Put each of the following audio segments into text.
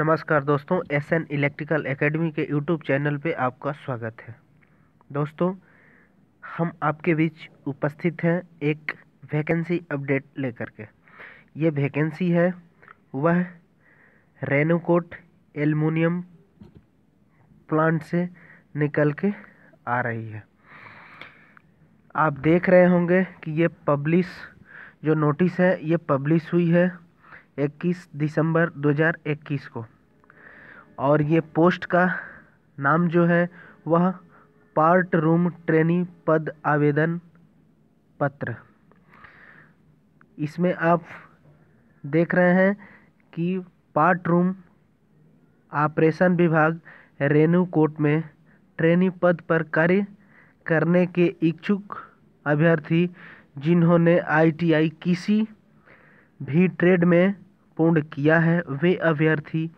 नमस्कार दोस्तों S N electrical academy के यूट्यूब चैनल पे आपका स्वागत है दोस्तों हम आपके बीच उपस्थित हैं एक वैकेंसी अपडेट लेकर के ये वैकेंसी है वह रेनोकोट एलमिनियम प्लांट से निकल के आ रही है आप देख रहे होंगे कि ये पब्लिश जो नोटिस है ये पब्लिश हुई है इक्कीस दिसंबर 2021 को और ये पोस्ट का नाम जो है वह पार्ट रूम ट्रेनी पद आवेदन पत्र इसमें आप देख रहे हैं कि पार्ट रूम ऑपरेशन विभाग रेनू कोर्ट में ट्रेनी पद पर कार्य करने के इच्छुक अभ्यर्थी जिन्होंने आईटीआई किसी भी ट्रेड में पूर्ण किया है वे अभ्यर्थी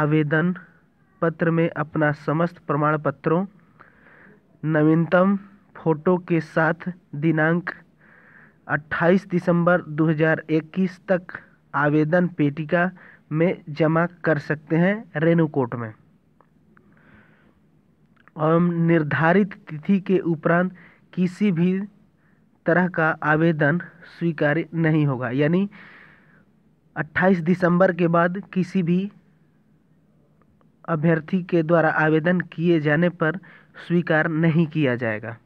आवेदन पत्र में अपना समस्त प्रमाण पत्रों नवीनतम फ़ोटो के साथ दिनांक 28 दिसंबर 2021 तक आवेदन पेटिका में जमा कर सकते हैं रेणुकोट में और निर्धारित तिथि के उपरांत किसी भी तरह का आवेदन स्वीकार्य नहीं होगा यानी 28 दिसंबर के बाद किसी भी अभ्यर्थी के द्वारा आवेदन किए जाने पर स्वीकार नहीं किया जाएगा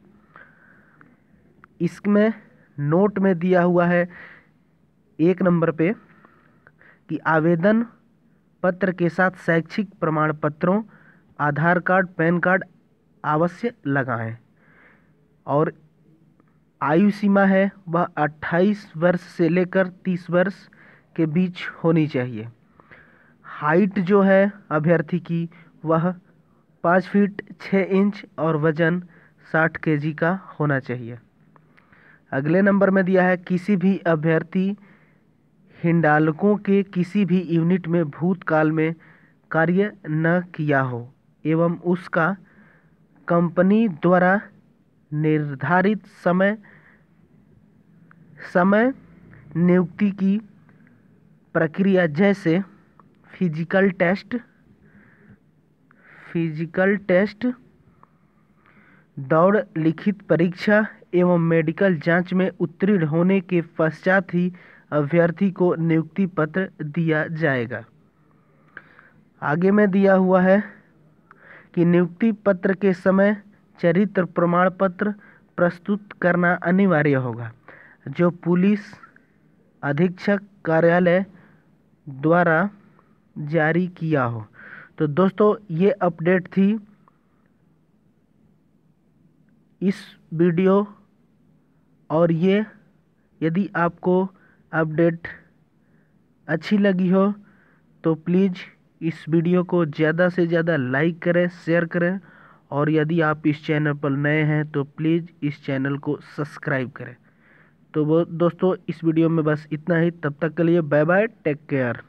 इसमें नोट में दिया हुआ है एक नंबर पे कि आवेदन पत्र के साथ शैक्षिक प्रमाण पत्रों आधार कार्ड पैन कार्ड अवश्य लगाएं और आयु सीमा है वह 28 वर्ष से लेकर 30 वर्ष के बीच होनी चाहिए हाइट जो है अभ्यर्थी की वह पाँच फीट छः इंच और वज़न साठ के जी का होना चाहिए अगले नंबर में दिया है किसी भी अभ्यर्थी हिंडालकों के किसी भी यूनिट में भूतकाल में कार्य न किया हो एवं उसका कंपनी द्वारा निर्धारित समय समय नियुक्ति की प्रक्रिया जैसे फिजिकल टेस्ट फिजिकल टेस्ट दौड़ लिखित परीक्षा एवं मेडिकल जांच में उत्तीर्ण होने के पश्चात ही अभ्यर्थी को नियुक्ति पत्र दिया जाएगा आगे में दिया हुआ है कि नियुक्ति पत्र के समय चरित्र प्रमाण पत्र प्रस्तुत करना अनिवार्य होगा जो पुलिस अधीक्षक कार्यालय द्वारा जारी किया हो तो दोस्तों ये अपडेट थी इस वीडियो और ये यदि आपको अपडेट अच्छी लगी हो तो प्लीज़ इस वीडियो को ज़्यादा से ज़्यादा लाइक करें शेयर करें और यदि आप इस चैनल पर नए हैं तो प्लीज़ इस चैनल को सब्सक्राइब करें तो वो दोस्तों इस वीडियो में बस इतना ही तब तक के लिए बाय बाय टेक केयर